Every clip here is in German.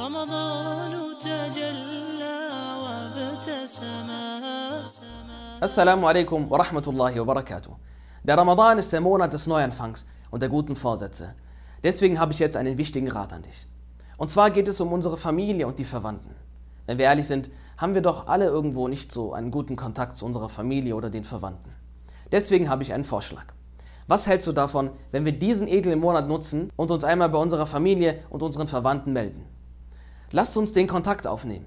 رمضان تجلى وابتسما Assalamu alaikum wa rahmatullahi wa barakatuh. Der Ramadan ist der Monat des Neuanfangs und der guten Vorsätze. Deswegen habe ich jetzt einen wichtigen Rat an dich. Und zwar geht es um unsere Familie und die Verwandten. Wenn wir ehrlich sind, haben wir doch alle irgendwo nicht so einen guten Kontakt zu unserer Familie oder den Verwandten. Deswegen habe ich einen Vorschlag. Was hältst du davon, wenn wir diesen edlen Monat nutzen und uns einmal bei unserer Familie und unseren Verwandten melden? Lasst uns den Kontakt aufnehmen,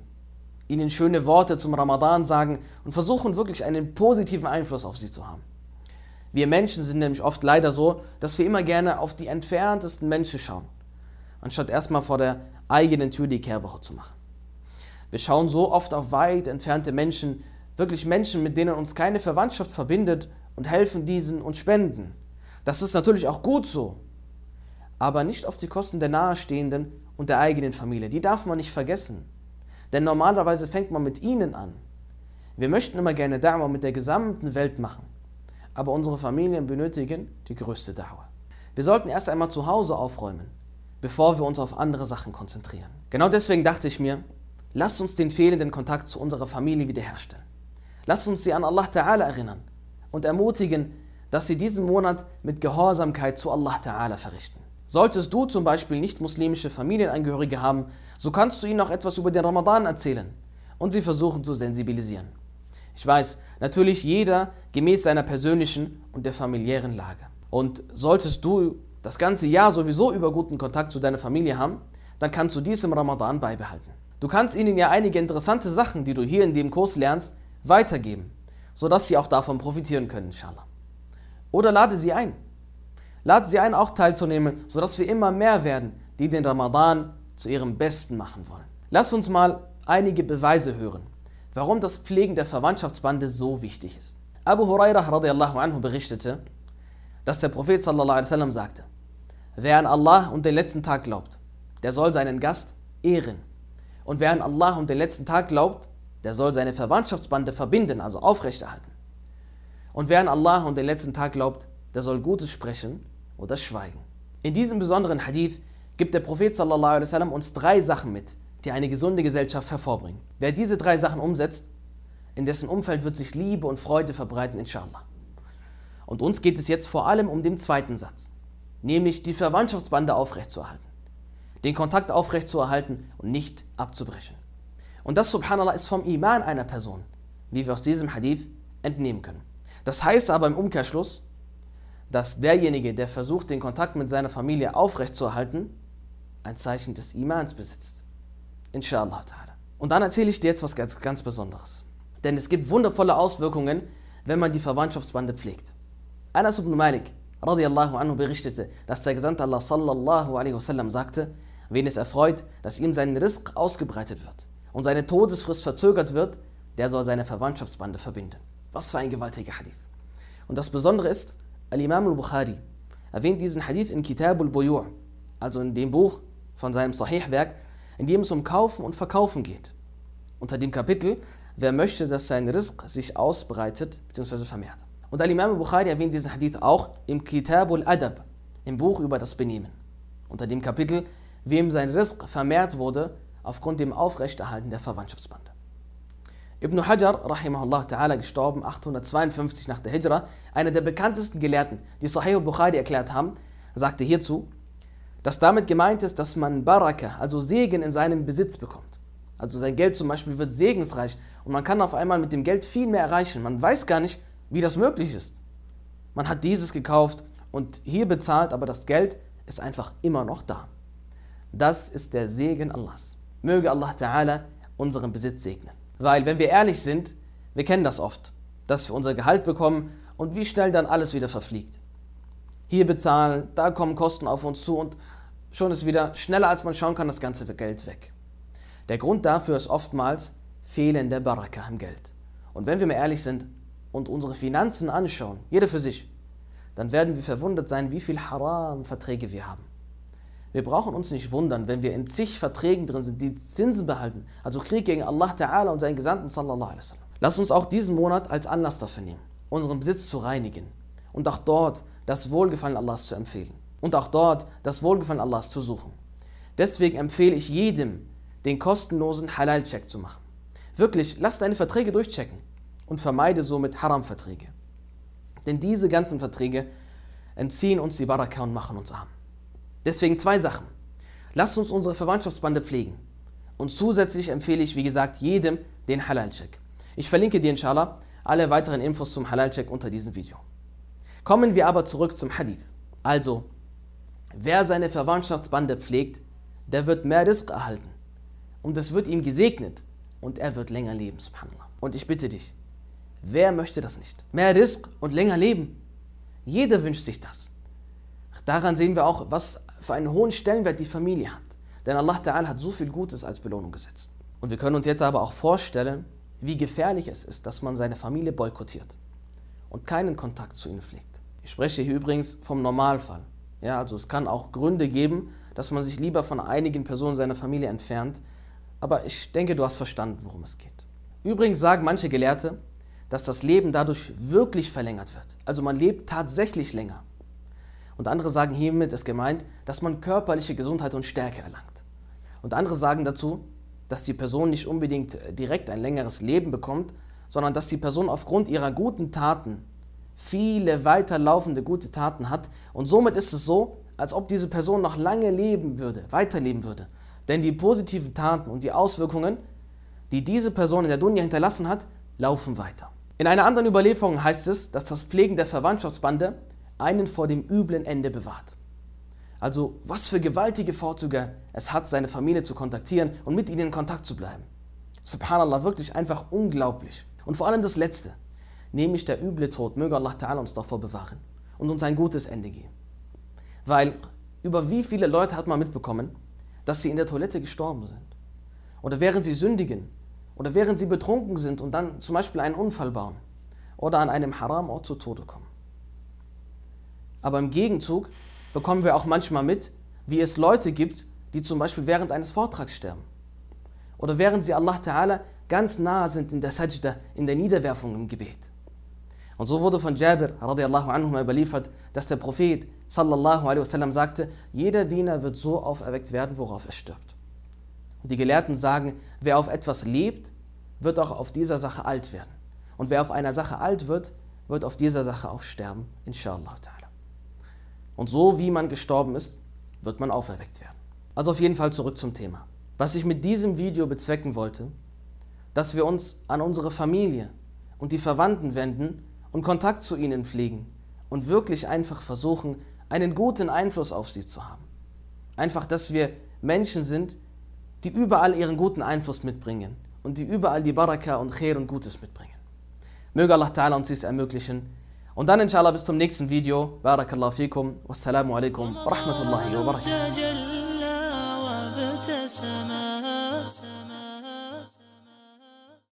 ihnen schöne Worte zum Ramadan sagen und versuchen wirklich einen positiven Einfluss auf sie zu haben. Wir Menschen sind nämlich oft leider so, dass wir immer gerne auf die entferntesten Menschen schauen, anstatt erstmal vor der eigenen Tür die Kehrwoche zu machen. Wir schauen so oft auf weit entfernte Menschen, wirklich Menschen, mit denen uns keine Verwandtschaft verbindet und helfen diesen und spenden. Das ist natürlich auch gut so, aber nicht auf die Kosten der Nahestehenden und der eigenen Familie. Die darf man nicht vergessen. Denn normalerweise fängt man mit ihnen an. Wir möchten immer gerne Da'wah mit der gesamten Welt machen. Aber unsere Familien benötigen die größte Da'wah. Wir sollten erst einmal zu Hause aufräumen, bevor wir uns auf andere Sachen konzentrieren. Genau deswegen dachte ich mir, lasst uns den fehlenden Kontakt zu unserer Familie wiederherstellen. Lasst uns sie an Allah Ta'ala erinnern und ermutigen, dass sie diesen Monat mit Gehorsamkeit zu Allah Ta'ala verrichten. Solltest du zum Beispiel nicht-muslimische Familienangehörige haben, so kannst du ihnen auch etwas über den Ramadan erzählen und sie versuchen zu sensibilisieren. Ich weiß, natürlich jeder gemäß seiner persönlichen und der familiären Lage. Und solltest du das ganze Jahr sowieso über guten Kontakt zu deiner Familie haben, dann kannst du dies im Ramadan beibehalten. Du kannst ihnen ja einige interessante Sachen, die du hier in dem Kurs lernst, weitergeben, sodass sie auch davon profitieren können, inshallah. Oder lade sie ein, Lad sie ein, auch teilzunehmen, sodass wir immer mehr werden, die den Ramadan zu ihrem Besten machen wollen. Lass uns mal einige Beweise hören, warum das Pflegen der Verwandtschaftsbande so wichtig ist. Abu Hurairah radiallahu anhu berichtete, dass der Prophet sallallahu alaihi wasallam sagte, wer an Allah und den letzten Tag glaubt, der soll seinen Gast ehren. Und wer an Allah und den letzten Tag glaubt, der soll seine Verwandtschaftsbande verbinden, also aufrechterhalten. Und wer an Allah und den letzten Tag glaubt, der soll Gutes sprechen oder Schweigen. In diesem besonderen Hadith gibt der Prophet sallallahu uns drei Sachen mit, die eine gesunde Gesellschaft hervorbringen. Wer diese drei Sachen umsetzt, in dessen Umfeld wird sich Liebe und Freude verbreiten, inshallah. Und uns geht es jetzt vor allem um den zweiten Satz, nämlich die Verwandtschaftsbande aufrechtzuerhalten, den Kontakt aufrechtzuerhalten und nicht abzubrechen. Und das, subhanallah, ist vom Iman einer Person, wie wir aus diesem Hadith entnehmen können. Das heißt aber im Umkehrschluss, dass derjenige, der versucht, den Kontakt mit seiner Familie aufrechtzuerhalten, ein Zeichen des Imans besitzt. Inshallah ta'ala. Und dann erzähle ich dir jetzt was ganz, ganz Besonderes. Denn es gibt wundervolle Auswirkungen, wenn man die Verwandtschaftsbande pflegt. Anas ibn Malik radiallahu anhu berichtete, dass der Gesandte Allah sallallahu alaihi wasallam sagte, wen es erfreut, dass ihm sein Risk ausgebreitet wird und seine Todesfrist verzögert wird, der soll seine Verwandtschaftsbande verbinden. Was für ein gewaltiger Hadith. Und das Besondere ist, Al-Imam al-Bukhari erwähnt diesen Hadith in Kitab al-Buyu', also in dem Buch von seinem Sahih-Werk, in dem es um Kaufen und Verkaufen geht. Unter dem Kapitel, wer möchte, dass sein Risk sich ausbreitet bzw. vermehrt. Und Al-Imam al-Bukhari erwähnt diesen Hadith auch im Kitab al-Adab, im Buch über das Benehmen. Unter dem Kapitel, wem sein Risk vermehrt wurde aufgrund dem Aufrechterhalten der Verwandtschaftsbande. Ibn Hajar, rahimahullah ta'ala, gestorben 852 nach der Hijra, einer der bekanntesten Gelehrten, die Sahih al Bukhari erklärt haben, sagte hierzu, dass damit gemeint ist, dass man Baraka, also Segen in seinem Besitz bekommt. Also sein Geld zum Beispiel wird segensreich und man kann auf einmal mit dem Geld viel mehr erreichen. Man weiß gar nicht, wie das möglich ist. Man hat dieses gekauft und hier bezahlt, aber das Geld ist einfach immer noch da. Das ist der Segen Allahs. Möge Allah Ta'ala unseren Besitz segnen. Weil, wenn wir ehrlich sind, wir kennen das oft, dass wir unser Gehalt bekommen und wie schnell dann alles wieder verfliegt. Hier bezahlen, da kommen Kosten auf uns zu und schon ist wieder schneller als man schauen kann das ganze Geld weg. Der Grund dafür ist oftmals fehlende Baraka im Geld. Und wenn wir mal ehrlich sind und unsere Finanzen anschauen, jeder für sich, dann werden wir verwundert sein, wie viel Haram-Verträge wir haben. Wir brauchen uns nicht wundern, wenn wir in zig Verträgen drin sind, die Zinsen behalten, also Krieg gegen Allah Ta'ala und seinen Gesandten sallallahu alaihi wasallam. Lass uns auch diesen Monat als Anlass dafür nehmen, unseren Besitz zu reinigen und auch dort das Wohlgefallen Allahs zu empfehlen und auch dort das Wohlgefallen Allahs zu suchen. Deswegen empfehle ich jedem, den kostenlosen Halal-Check zu machen. Wirklich, lass deine Verträge durchchecken und vermeide somit Haram-Verträge. Denn diese ganzen Verträge entziehen uns die Baraka und machen uns arm. Deswegen zwei Sachen. Lasst uns unsere Verwandtschaftsbande pflegen. Und zusätzlich empfehle ich, wie gesagt, jedem den Halal-Check. Ich verlinke dir inshallah alle weiteren Infos zum Halal-Check unter diesem Video. Kommen wir aber zurück zum Hadith. Also, wer seine Verwandtschaftsbande pflegt, der wird mehr Risk erhalten. Und es wird ihm gesegnet. Und er wird länger leben, subhanallah. Und ich bitte dich, wer möchte das nicht? Mehr Risk und länger leben. Jeder wünscht sich das. Daran sehen wir auch, was für einen hohen Stellenwert die Familie hat. Denn Allah Ta'ala hat so viel Gutes als Belohnung gesetzt. Und wir können uns jetzt aber auch vorstellen, wie gefährlich es ist, dass man seine Familie boykottiert und keinen Kontakt zu ihnen pflegt. Ich spreche hier übrigens vom Normalfall. Ja, also es kann auch Gründe geben, dass man sich lieber von einigen Personen seiner Familie entfernt, aber ich denke, du hast verstanden, worum es geht. Übrigens sagen manche Gelehrte, dass das Leben dadurch wirklich verlängert wird. Also man lebt tatsächlich länger. Und andere sagen, hiermit ist gemeint, dass man körperliche Gesundheit und Stärke erlangt. Und andere sagen dazu, dass die Person nicht unbedingt äh, direkt ein längeres Leben bekommt, sondern dass die Person aufgrund ihrer guten Taten viele weiterlaufende gute Taten hat. Und somit ist es so, als ob diese Person noch lange leben würde, weiterleben würde. Denn die positiven Taten und die Auswirkungen, die diese Person in der Dunja hinterlassen hat, laufen weiter. In einer anderen Überlieferung heißt es, dass das Pflegen der Verwandtschaftsbande einen vor dem üblen Ende bewahrt. Also was für gewaltige Vorzüge es hat, seine Familie zu kontaktieren und mit ihnen in Kontakt zu bleiben. Subhanallah, wirklich einfach unglaublich. Und vor allem das Letzte, nämlich der üble Tod. Möge Allah Ta'ala uns davor bewahren und uns ein gutes Ende geben. Weil über wie viele Leute hat man mitbekommen, dass sie in der Toilette gestorben sind? Oder während sie sündigen? Oder während sie betrunken sind und dann zum Beispiel einen Unfall bauen? Oder an einem Haramort zu Tode kommen? Aber im Gegenzug bekommen wir auch manchmal mit, wie es Leute gibt, die zum Beispiel während eines Vortrags sterben. Oder während sie Allah Ta'ala ganz nahe sind in der Sajda, in der Niederwerfung im Gebet. Und so wurde von Jabir radiallahu anhu überliefert, dass der Prophet sallallahu alaihi wasallam sagte, jeder Diener wird so auferweckt werden, worauf er stirbt. Und die Gelehrten sagen, wer auf etwas lebt, wird auch auf dieser Sache alt werden. Und wer auf einer Sache alt wird, wird auf dieser Sache auch sterben, inshallah ta'ala. Und so wie man gestorben ist, wird man auferweckt werden. Also auf jeden Fall zurück zum Thema. Was ich mit diesem Video bezwecken wollte, dass wir uns an unsere Familie und die Verwandten wenden und Kontakt zu ihnen pflegen und wirklich einfach versuchen, einen guten Einfluss auf sie zu haben. Einfach, dass wir Menschen sind, die überall ihren guten Einfluss mitbringen und die überall die Baraka und Khair und Gutes mitbringen. Möge Allah Ta'ala uns dies ermöglichen. Und dann inshallah bis zum nächsten Video. Barakallahu fikum. Wassalamu alaikum. Rahmatullahi wa barakatuh.